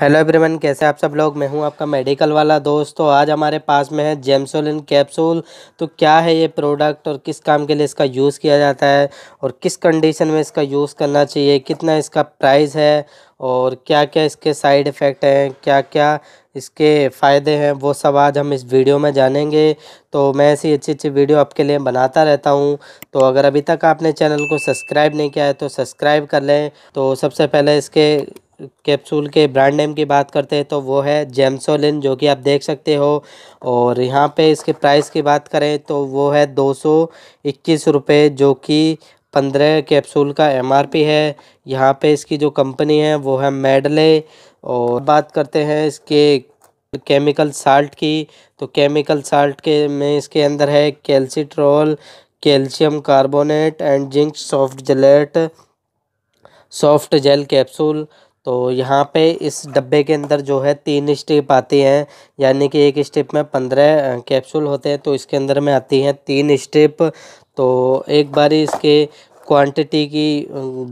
hello everyone कैसे आप सब लोग मैं हूं आपका मेडिकल वाला दोस्त तो आज हमारे पास में है जेमसोलिन कैप्सूल तो क्या है ये प्रोडक्ट और किस काम के लिए इसका यूज़ किया जाता है और किस कंडीशन में इसका यूज़ करना चाहिए कितना इसका प्राइस है और क्या क्या इसके साइड इफ़ेक्ट हैं क्या क्या इसके फ़ायदे हैं वो सब आज हम इस वीडियो में जानेंगे तो मैं ऐसी अच्छी अच्छी वीडियो आपके लिए बनाता रहता हूं तो अगर अभी तक आपने चैनल को सब्सक्राइब नहीं किया है तो सब्सक्राइब कर लें तो सबसे पहले इसके कैप्सूल के ब्रांड नेम की बात करते हैं तो वो है जेमसोलिन जो कि आप देख सकते हो और यहाँ पे इसके प्राइस की बात करें तो वो है दो सौ इक्कीस रुपये जो कि पंद्रह कैप्सूल का एमआरपी है यहाँ पे इसकी जो कंपनी है वो है मेडले और बात करते हैं इसके केमिकल साल्ट की तो केमिकल साल्ट के में इसके अंदर है calcitriol calcium carbonate and zinc soft जलेट सॉफ्ट जेल कैप्सूल तो यहाँ पे इस डब्बे के अंदर जो है तीन स्टेप आती हैं यानी कि एक स्टेप में पंद्रह कैप्सूल होते हैं तो इसके अंदर में आती हैं तीन स्टेप तो एक बार इसके क्वांटिटी की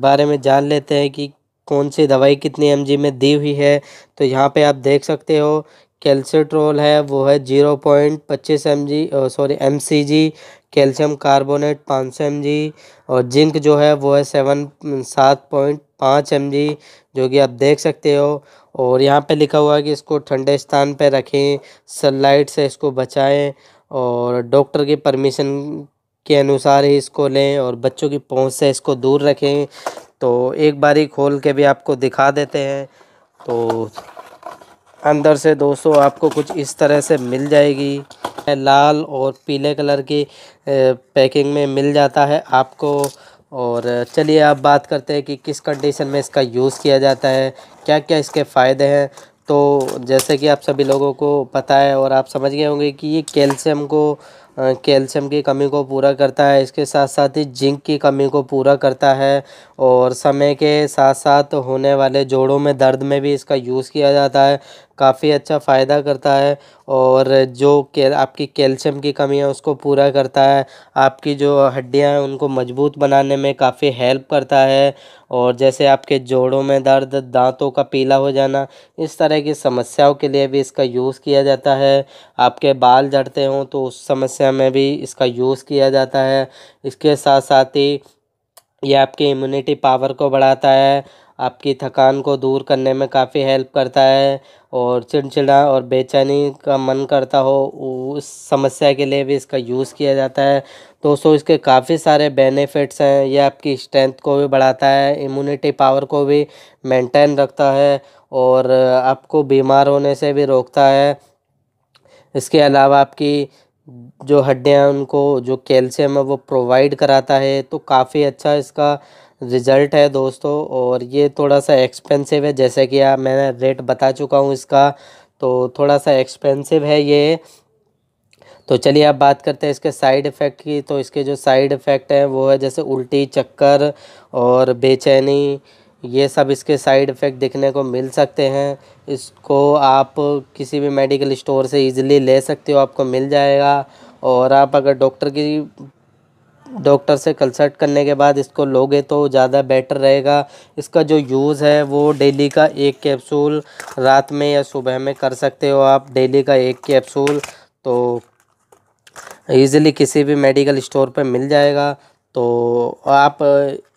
बारे में जान लेते हैं कि कौन सी दवाई कितनी एम में दी हुई है तो यहाँ पे आप देख सकते हो कैल्सेट्रोल है वो है जीरो पॉइंट पच्चीस M G sorry M C G calcium carbonate पाँच सौ एम जी और जिंक जो है वो है सेवन सात पॉइंट पाँच एम जी जो कि आप देख सकते हो और यहाँ पे लिखा हुआ है कि इसको ठंडे स्थान पे रखें सनलाइट से इसको बचाएं और डॉक्टर की परमिशन के अनुसार ही इसको लें और बच्चों की पहुँच से इसको दूर रखें तो एक बारी खोल के भी आपको दिखा देते हैं तो अंदर से दोस्तों आपको कुछ इस तरह से मिल जाएगी लाल और पीले कलर की पैकिंग में मिल जाता है आपको और चलिए आप बात करते हैं कि किस कंडीशन में इसका यूज़ किया जाता है क्या क्या इसके फ़ायदे हैं तो जैसे कि आप सभी लोगों को पता है और आप समझ गए होंगे कि ये कैल्शियम को कैल्शियम की कमी को पूरा करता है इसके साथ साथ ही जिंक की कमी को पूरा करता है और समय के साथ साथ होने वाले जोड़ों में दर्द में भी इसका यूज़ किया जाता है काफ़ी अच्छा फ़ायदा करता है और जो के आपकी कैल्शियम की कमी है उसको पूरा करता है आपकी जो हड्डियां हैं उनको मजबूत बनाने में काफ़ी हेल्प करता है और जैसे आपके जोड़ों में दर्द दांतों का पीला हो जाना इस तरह की समस्याओं के लिए भी इसका यूज़ किया जाता है आपके बाल झड़ते हों तो उस समस्या समस्या में भी इसका यूज़ किया जाता है इसके साथ साथ ही ये आपकी इम्यूनिटी पावर को बढ़ाता है आपकी थकान को दूर करने में काफ़ी हेल्प करता है और चिड़चिड़ा और बेचैनी का मन करता हो उस समस्या के लिए भी इसका यूज़ किया जाता है दोस्तों इसके काफ़ी सारे बेनिफिट्स हैं यह आपकी स्ट्रेंथ को भी बढ़ाता है इम्यूनिटी पावर को भी मेंटेन रखता है और आपको बीमार होने से भी रोकता है इसके अलावा आपकी जो हड्डियाँ उनको जो कैल्शियम है वो प्रोवाइड कराता है तो काफ़ी अच्छा इसका रिज़ल्ट है दोस्तों और ये थोड़ा सा एक्सपेंसिव है जैसे कि आप मैंने रेट बता चुका हूँ इसका तो थोड़ा सा एक्सपेंसिव है ये तो चलिए आप बात करते हैं इसके साइड इफ़ेक्ट की तो इसके जो साइड इफ़ेक्ट हैं वो है जैसे उल्टी चक्कर और बेचैनी ये सब इसके साइड इफ़ेक्ट देखने को मिल सकते हैं इसको आप किसी भी मेडिकल स्टोर से इजीली ले सकते हो आपको मिल जाएगा और आप अगर डॉक्टर की डॉक्टर से कंसल्ट करने के बाद इसको लोगे तो ज़्यादा बेटर रहेगा इसका जो यूज़ है वो डेली का एक कैप्सूल रात में या सुबह में कर सकते हो आप डेली का एक कैप्सूल तो ईज़िली किसी भी मेडिकल स्टोर पर मिल जाएगा तो आप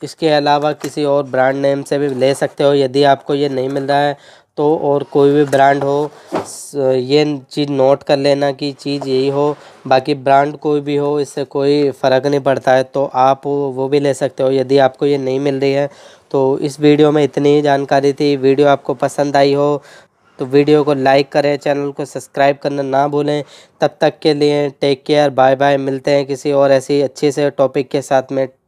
इसके अलावा किसी और ब्रांड नेम से भी ले सकते हो यदि आपको ये नहीं मिल रहा है तो और कोई भी ब्रांड हो ये चीज़ नोट कर लेना कि चीज़ यही हो बाकी ब्रांड कोई भी हो इससे कोई फ़र्क नहीं पड़ता है तो आप वो भी ले सकते हो यदि आपको ये नहीं मिल रही है तो इस वीडियो में इतनी ही जानकारी थी वीडियो आपको पसंद आई हो तो वीडियो को लाइक करें चैनल को सब्सक्राइब करना ना भूलें तब तक के लिए टेक केयर बाय बाय मिलते हैं किसी और ऐसी अच्छे से टॉपिक के साथ में